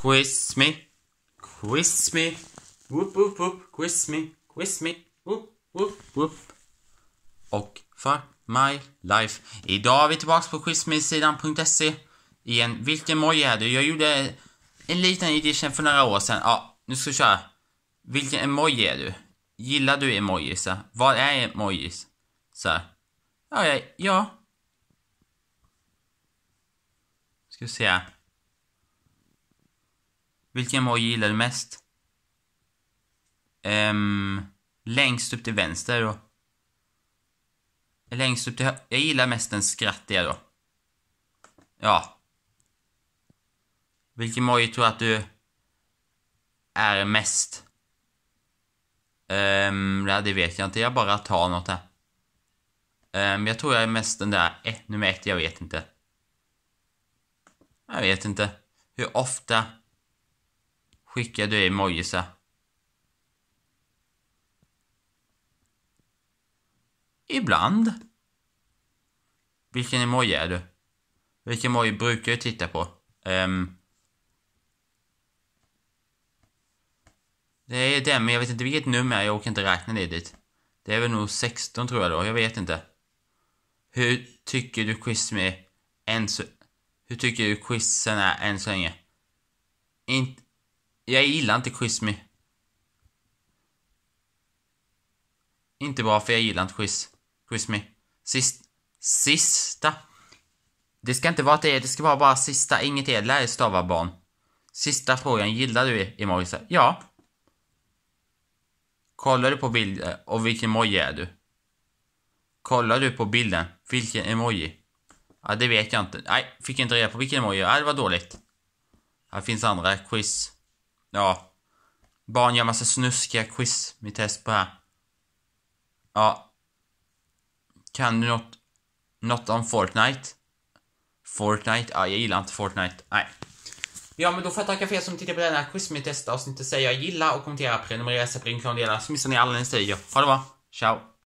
Quiz me. Quiz me. Whoop, whoop, whoop. Quiz me. Quiz me. Whoop, whoop, whoop. Och för My Life. Idag är vi tillbaks på quizmesidan.se igen. Vilken emoji är du? Jag gjorde en liten edition för några år sedan. Ja, nu ska vi köra. Vilken emoji är du? Gillar du emojis? Vad är emojis? Så här. ja. ja. Ska vi se här. Vilken emoji gillar du mest? Um, längst upp till vänster då. Längst upp till höger. Jag gillar mest den skrattiga då. Ja. Vilken emoji tror jag att du är mest? Um, det vet jag inte. Jag bara tar något här. Um, jag tror jag är mest den där eh, nummer ett. Jag vet inte. Jag vet inte. Hur ofta Skickar du emojis? Ibland. Vilken emoji är du? Vilken emoji brukar du titta på? Um, det är den, men jag vet inte vilket nummer jag orkar inte räkna ner dit. Det är väl nog 16 tror jag då, jag vet inte. Hur tycker du quiz än så... Hur tycker du quizen är än så länge? Inte... Jag gillar inte Quiz Me. Inte bra, för jag gillar inte Quiz, quiz Me. Sist, sista. Det ska inte vara ett E, det ska vara bara sista, inget E. Lär stava barn. Sista frågan, gillar du emojisar? Ja. Kollar du på bilden och vilken emoji är du? Kollar du på bilden, vilken emoji? Ja, det vet jag inte. Nej, fick inte reda på vilken emoji. Ja, det var dåligt. Här finns andra quiz. Ja. Barn gör massa snuskiga quiz med test på här. Ja. Kan du något, något om Fortnite? Fortnite? Ja, jag gillar inte Fortnite. Nej. Ja, men då får jag tacka för er som tittar på den här quiz med testa avsnittet. Säg jag gillar och kommentera, prenumerera, prenumerera, prenumerera, så missar ni alla nästa video. Ha det bra. Ciao.